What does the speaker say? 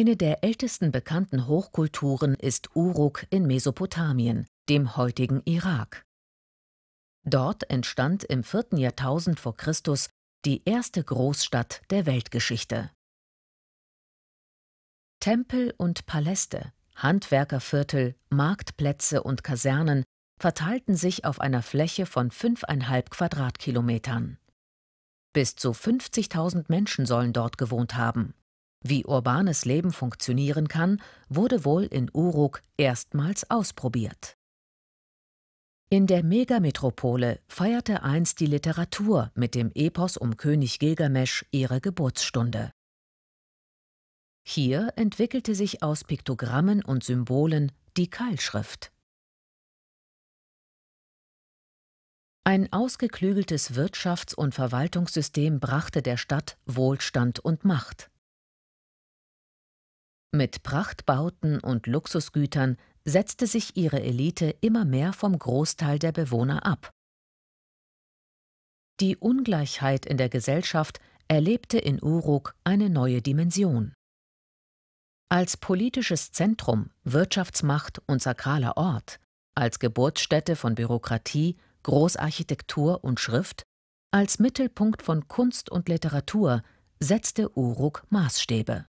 Eine der ältesten bekannten Hochkulturen ist Uruk in Mesopotamien, dem heutigen Irak. Dort entstand im 4. Jahrtausend vor Christus die erste Großstadt der Weltgeschichte. Tempel und Paläste, Handwerkerviertel, Marktplätze und Kasernen verteilten sich auf einer Fläche von 5,5 Quadratkilometern. Bis zu 50.000 Menschen sollen dort gewohnt haben. Wie urbanes Leben funktionieren kann, wurde wohl in Uruk erstmals ausprobiert. In der Megametropole feierte einst die Literatur mit dem Epos um König Gilgamesch ihre Geburtsstunde. Hier entwickelte sich aus Piktogrammen und Symbolen die Keilschrift. Ein ausgeklügeltes Wirtschafts- und Verwaltungssystem brachte der Stadt Wohlstand und Macht. Mit Prachtbauten und Luxusgütern setzte sich ihre Elite immer mehr vom Großteil der Bewohner ab. Die Ungleichheit in der Gesellschaft erlebte in Uruk eine neue Dimension. Als politisches Zentrum, Wirtschaftsmacht und sakraler Ort, als Geburtsstätte von Bürokratie, Großarchitektur und Schrift, als Mittelpunkt von Kunst und Literatur setzte Uruk Maßstäbe.